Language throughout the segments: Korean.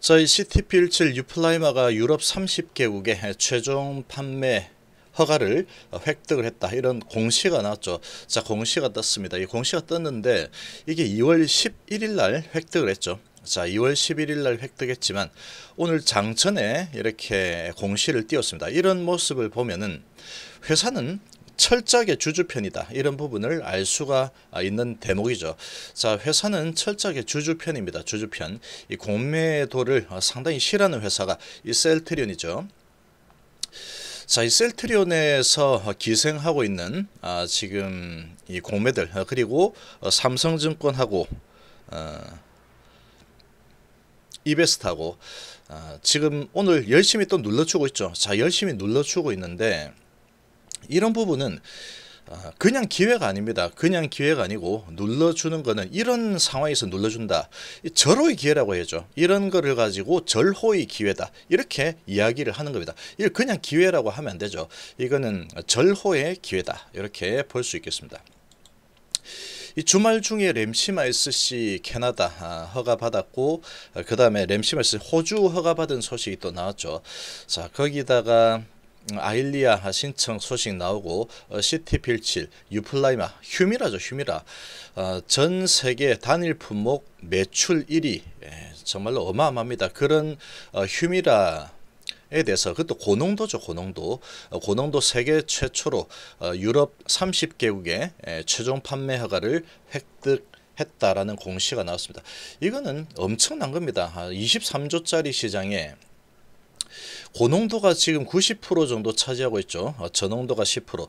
저희 CTP17 유플라이마가 유럽 3 0개국의 최종 판매 허가를 획득을 했다 이런 공시가 나왔죠 자 공시가 떴습니다 이 공시가 떴는데 이게 2월 11일 날 획득을 했죠 자 2월 11일 날 획득했지만 오늘 장천에 이렇게 공시를 띄웠습니다 이런 모습을 보면은 회사는 철저하게 주주편이다. 이런 부분을 알 수가 아, 있는 대목이죠. 자, 회사는 철저하게 주주편입니다. 주주편. 이 공매도를 어, 상당히 싫어하는 회사가 이 셀트리온이죠. 자, 이 셀트리온에서 어, 기생하고 있는 아, 지금 이 공매들 어, 그리고 삼성증권하고 어, 이베스트하고 어, 지금 오늘 열심히 또 눌러주고 있죠. 자, 열심히 눌러주고 있는데 이런 부분은 아, 그냥 기회가 아닙니다. 그냥 기회가 아니고 눌러주는 거는 이런 상황에서 눌러준다. 절호의 기회라고 해야죠. 이런 거를 가지고 절호의 기회다. 이렇게 이야기를 하는 겁니다. 이걸 그냥 기회라고 하면 안 되죠. 이거는 절호의 기회다. 이렇게 볼 수 있겠습니다. 이 주말 중에 램시마이스 씨 캐나다 아, 허가 받았고 아, 그 다음에 램시마이스 호주 허가 받은 소식이 또 나왔죠. 자 거기다가 아일리아 신청 소식 나오고 어, 시티필칠, 유플라이마, 휴미라죠 휴미라 어, 전 세계 단일 품목 매출 1위 예, 정말로 어마어마합니다. 그런 어, 휴미라 에 대해서 그것도 고농도죠 고농도 고농도 세계 최초로 유럽 3 0개국의 예, 최종 판매 허가를 획득 했다라는 공시가 나왔습니다. 이거는 엄청난 겁니다. 23조짜리 시장에 고농도가 그 지금 90% 정도 차지하고 있죠. 어, 저농도가 10%.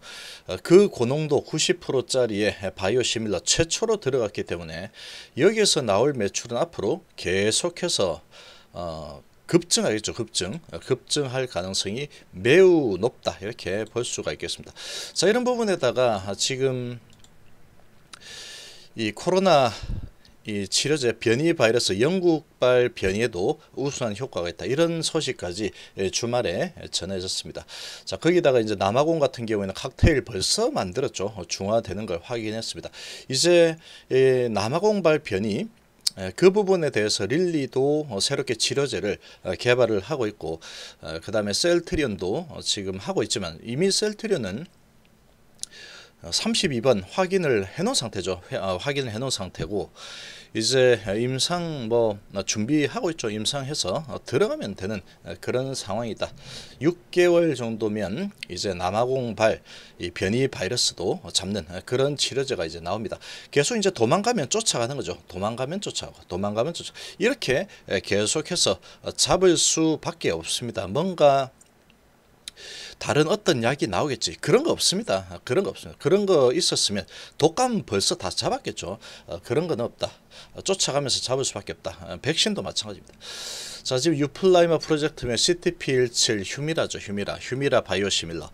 어, 그 고농도 90%짜리에 바이오시밀러 최초로 들어갔기 때문에 여기에서 나올 매출은 앞으로 계속해서 어, 급증하겠죠. 급증. 급증할 가능성이 매우 높다. 이렇게 볼 수가 있겠습니다. 자, 이런 부분에다가 지금 이 코로나 이 치료제 변이 바이러스 영국발 변이에도 우수한 효과가 있다 이런 소식까지 예, 주말에 전해졌습니다. 자 거기다가 이제 남아공 같은 경우에는 칵테일 벌써 만들었죠 어, 중화되는 걸 확인했습니다. 이제 예, 남아공발 변이 예, 그 부분에 대해서 릴리도 어, 새롭게 치료제를 어, 개발을 하고 있고 그 다음에 셀트리온도 지금 하고 있지만 이미 셀트리온은 32번 확인을 해놓은 상태죠. 아, 확인을 해놓은 상태고 이제 임상 뭐 준비하고 있죠. 임상해서 들어가면 되는 그런 상황이다. 6개월 정도면 이제 남아공발 이 변이 바이러스도 잡는 그런 치료제가 이제 나옵니다. 계속 이제 도망가면 쫓아가는 거죠. 도망가면 쫓아가고 도망가면 쫓아 이렇게 계속해서 잡을 수밖에 없습니다. 뭔가 다른 어떤 약이 나오겠지 그런 거 없습니다 아, 그런 거 없습니다 그런 거 있었으면 독감 벌써 다 잡았겠죠 어, 그런 건 없다 어, 쫓아가면서 잡을 수밖에 없다 어, 백신도 마찬가지입니다 자 지금 유플라이마 프로젝트면 CTP17 휴미라죠 휴미라 휴미라 바이오시밀러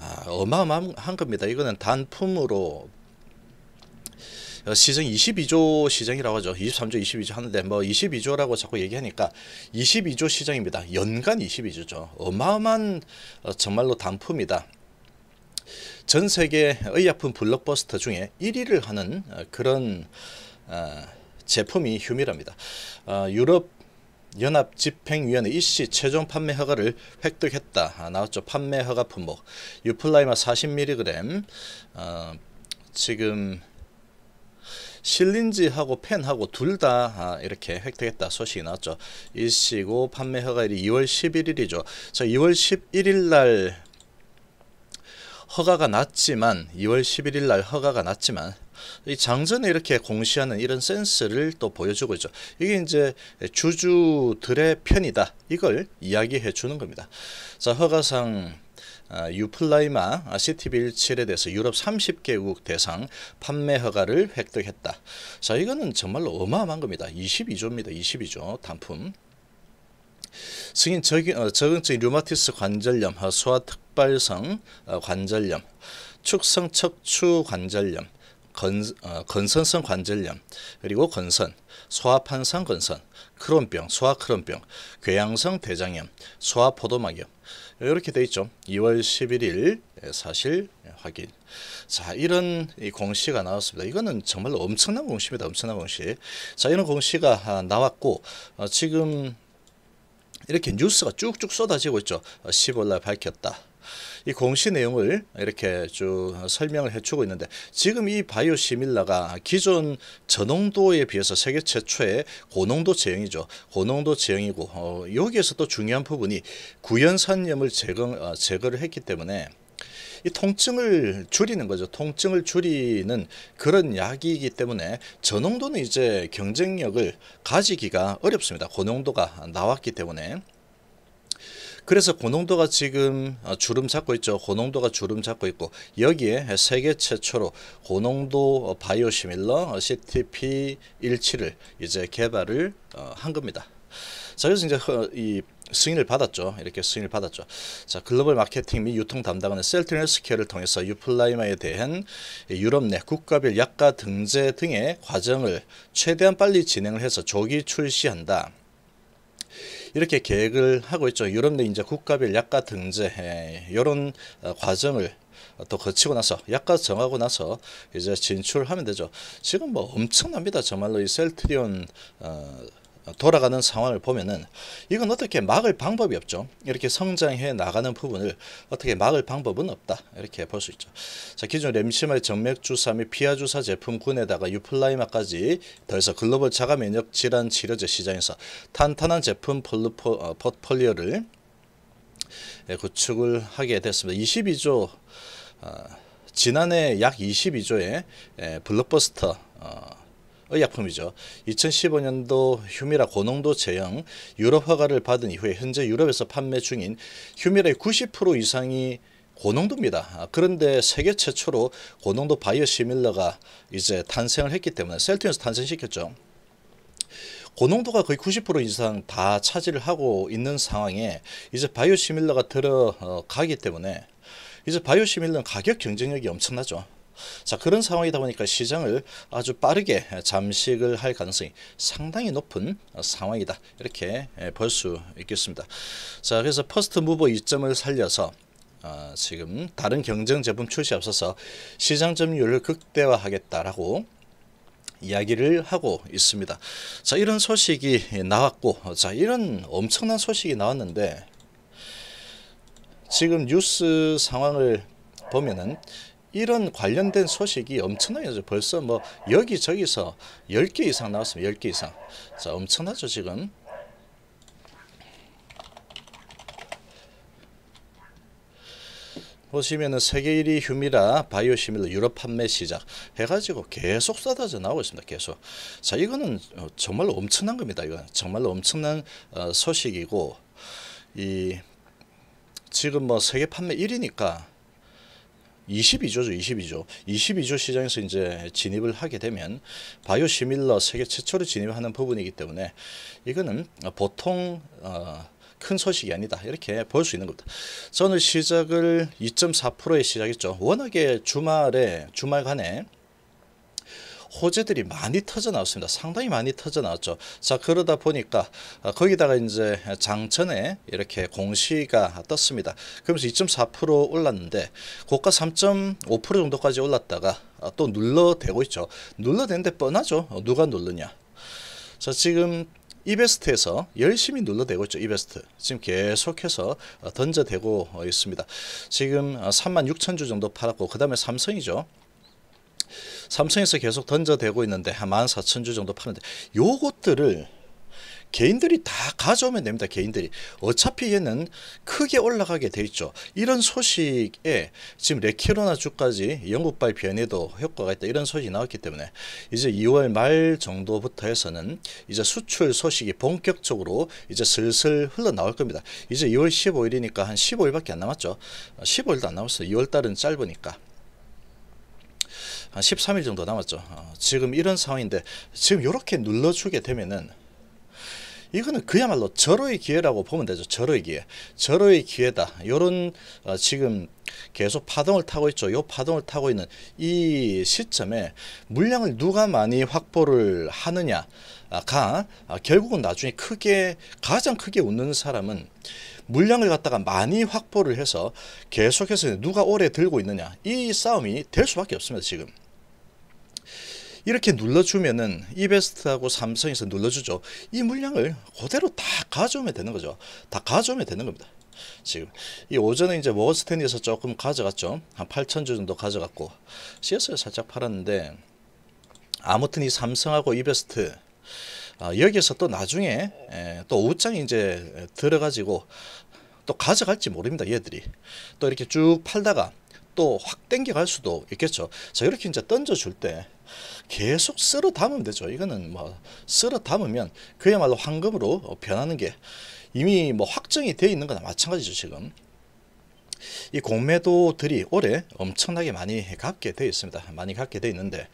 아, 어마어마한 겁니다 이거는 단품으로 어, 시정 22조 시장이라고 하죠. 23조 22조 하는데 뭐 22조라고 자꾸 얘기하니까 22조 시장입니다 연간 22조죠. 어마어마한 어, 정말로 단품이다. 전 세계 의약품 블록버스터 중에 1위를 하는 어, 그런 제품이 휴미랍니다. 유럽 연합 집행위원회 이씨 최종 판매 허가를 획득했다. 아, 나왔죠. 판매 허가 품목 유플라이마 40mg 어, 지금 실린지하고 펜하고 둘 다 아, 이렇게 획득했다 소식이 나왔죠. 일시고 판매 허가일이 2월 11일이죠. 자, 2월 11일 날 허가가 났지만 2월 11일 날 허가가 났지만 이 장전에 이렇게 공시하는 이런 센스를 또 보여주고 있죠. 이게 이제 주주들의 편이다. 이걸 이야기해 주는 겁니다. 자, 허가상 아, 유플라이마 CTV17에 대해서 유럽 30개국 대상 판매 허가를 획득했다. 자, 이거는 정말로 어마어마한 겁니다. 22조입니다. 22조 단품. 승인 어, 적응증 류마티스 관절염, 아, 소아특발성 어, 관절염, 축성 척추 관절염, 건, 어, 건선성 관절염, 그리고 건선, 소아판상 건선, 크론병, 소아크론병, 궤양성 대장염, 소아포도막염 이렇게 돼 있죠. 2월 11일 사실 확인. 자, 이런 이 공시가 나왔습니다. 이거는 정말로 엄청난 공시입니다. 엄청난 공시. 자, 이런 공시가 아, 나왔고 어, 지금 이렇게 뉴스가 쭉쭉 쏟아지고 있죠. 15일 어, 날 밝혔다. 이 공시 내용을 이렇게 쭉 설명을 해주고 있는데 지금 이 바이오 시밀라가 기존 저농도에 비해서 세계 최초의 고농도 제형이죠. 고농도 제형이고 어, 여기에서 또 중요한 부분이 구연산염을 제거, 어, 제거를 했기 때문에 이 통증을 줄이는 거죠. 통증을 줄이는 그런 약이기 때문에 저농도는 이제 경쟁력을 가지기가 어렵습니다. 고농도가 나왔기 때문에 그래서 고농도가 지금 아, 주름 잡고 있죠. 고농도가 주름 잡고 있고 여기에 세계 최초로 고농도 바이오시밀러 CTP17을 이제 개발을 어, 한 겁니다. 자 그래서 이제 이 승인을 받았죠. 이렇게 승인을 받았죠. 자, 글로벌 마케팅 및 유통 담당하는 셀트넬스케어를 통해서 유플라이마에 대한 유럽 내 국가별 약가 등재 등의 과정을 최대한 빨리 진행을 해서 조기 출시한다. 이렇게 계획을 하고 있죠. 유럽 내 이제 국가별 약가 등재 이런 예, 어, 과정을 또 거치고 나서 약가 정하고 나서 이제 진출하면 되죠. 지금 뭐 엄청납니다. 정말로 이 셀트리온 어, 돌아가는 상황을 보면은 이건 어떻게 막을 방법이 없죠. 이렇게 성장해 나가는 부분을 어떻게 막을 방법은 없다. 이렇게 볼 수 있죠. 자, 기존 렘시말 정맥주사 및 피하주사 제품군에다가 유플라이마까지 더해서 글로벌 자가 면역 질환 치료제 시장에서 탄탄한 제품 폴리포, 어, 포트폴리오를 예, 구축을 하게 됐습니다. 22조 어, 지난해 약 22조의 예, 블록버스터 어, 의약품이죠. 2015년도 휴미라 고농도 제형 유럽 허가를 받은 이후에 현재 유럽에서 판매 중인 휴미라의 90% 이상이 고농도입니다. 그런데 세계 최초로 고농도 바이오 시밀러가 이제 탄생을 했기 때문에 셀트에서 탄생시켰죠. 고농도가 거의 90% 이상 다 차지를 하고 있는 상황에 이제 바이오 시밀러가 들어가기 때문에 이제 바이오 시밀러는 가격 경쟁력이 엄청나죠. 자 그런 상황이다 보니까 시장을 아주 빠르게 잠식을 할 가능성이 상당히 높은 상황이다 이렇게 예, 볼수 있겠습니다. 자 그래서 퍼스트 무버 이점을 살려서 어, 지금 다른 경쟁 제품 출시 앞서서 시장 점유율을 극대화하겠다라고 이야기를 하고 있습니다. 자 이런 소식이 나왔고 자 이런 엄청난 소식이 나왔는데 지금 뉴스 상황을 보면은 이런 관련된 소식이 엄청나게 벌써 뭐 여기저기서 10개 이상 나왔습니다. 10개 이상. 자, 엄청나죠, 지금. 보시면은 세계 1위 휴미라 바이오 시밀러 유럽 판매 시작 해가지고 계속 쏟아져 나오고 있습니다. 계속. 자, 이거는 어, 정말로 엄청난 겁니다. 이건 정말로 엄청난 어, 소식이고 이 지금 뭐 세계 판매 1위니까 22조죠, 22조. 22조 시장에서 이제 진입을 하게 되면 바이오 시밀러 세계 최초로 진입하는 부분이기 때문에 이거는 보통 어, 큰 소식이 아니다 이렇게 볼 수 있는 겁니다. 저는 시작을 2.4%에 시작했죠. 워낙에 주말에 주말간에 호재들이 많이 터져 나왔습니다. 상당히 많이 터져 나왔죠. 자 그러다 보니까 아, 거기다가 이제 장천에 이렇게 공시가 떴습니다. 그러면서 2.4% 올랐는데 고가 3.5% 정도까지 올랐다가 아, 또 눌러대고 있죠. 눌러는데 뻔하죠. 어, 누가 누르냐. 자 지금 이베스트에서 열심히 눌러대고 있죠. 이베스트. 지금 계속해서 어, 던져대고 어, 있습니다. 지금 36,000주 정도 팔았고 그 다음에 삼성이죠. 삼성에서 계속 던져대고 있는데 한 14,000주 정도 파는데 요것들을 개인들이 다 가져오면 됩니다. 개인들이. 어차피 얘는 크게 올라가게 돼 있죠. 이런 소식에 지금 레키로나 주까지 영국발 변에도 효과가 있다. 이런 소식이 나왔기 때문에 이제 2월 말 정도부터 해서는 이제 수출 소식이 본격적으로 이제 슬슬 흘러나올 겁니다. 이제 2월 15일이니까 한 15일밖에 안 남았죠. 15일도 안 남았어요. 2월 달은 짧으니까. 한 13일 정도 남았죠. 어, 지금 이런 상황인데 지금 이렇게 눌러주게 되면은 이거는 그야말로 절호의 기회라고 보면 되죠. 절호의 기회. 절호의 기회다. 요런 어, 지금 계속 파동을 타고 있죠. 요 파동을 타고 있는 이 시점에 물량을 누가 많이 확보를 하느냐가 아, 결국은 나중에 크게 가장 크게 웃는 사람은 물량을 갖다가 많이 확보를 해서 계속해서 누가 오래 들고 있느냐 이 싸움이 될 수밖에 없습니다 지금 이렇게 눌러주면은 이베스트하고 삼성에서 눌러주죠 이 물량을 그대로 다 가져오면 되는 거죠 다 가져오면 되는 겁니다 지금 이 오전에 이제 워스텐에서 조금 가져갔죠 한 8천주 정도 가져갔고 CS를 살짝 팔았는데 아무튼 이 삼성하고 이베스트 아, 여기에서 또 나중에 에, 예, 또 5장이 이제 들어가지고 또 가져갈지 모릅니다 얘들이 또 이렇게 쭉 팔다가 또 확 땡겨갈 수도 있겠죠 자 이렇게 이제 던져줄 때 계속 쓸어 담으면 되죠 이거는 뭐 쓸어 담으면 그야말로 황금으로 변하는 게 이미 뭐 확정이 되어 있는 거나 마찬가지죠 지금 이 공매도들이 올해 엄청나게 많이 갖게 되어 있습니다 많이 갖게 되어 있는데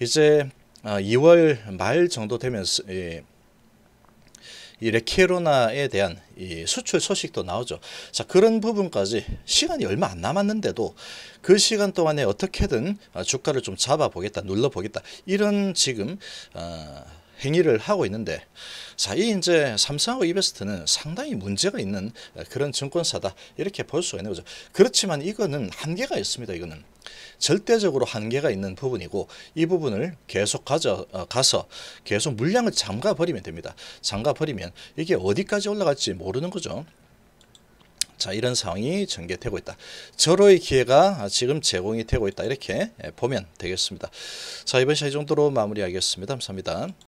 이제 2월 어, 말 정도 되면서 예, 이 레키로나에 대한 이 수출 소식도 나오죠. 자 그런 부분까지 시간이 얼마 안 남았는데도 그 시간 동안에 어떻게든 아, 주가를 좀 잡아보겠다, 눌러보겠다 이런 지금 어, 행위를 하고 있는데 자, 이 이제 삼성하고 이베스트는 상당히 문제가 있는 아, 그런 증권사다 이렇게 볼 수가 있는 거죠. 그렇지만 이거는 한계가 있습니다. 이거는 절대적으로 한계가 있는 부분이고 이 부분을 계속 가져, 어, 가서 계속 물량을 잠가 버리면 됩니다. 잠가 버리면 이게 어디까지 올라갈지 모르는 거죠. 자 이런 상황이 전개되고 있다. 절호의 기회가 지금 제공이 되고 있다. 이렇게 예, 보면 되겠습니다. 자 이번 시간 이 정도로 마무리하겠습니다. 감사합니다.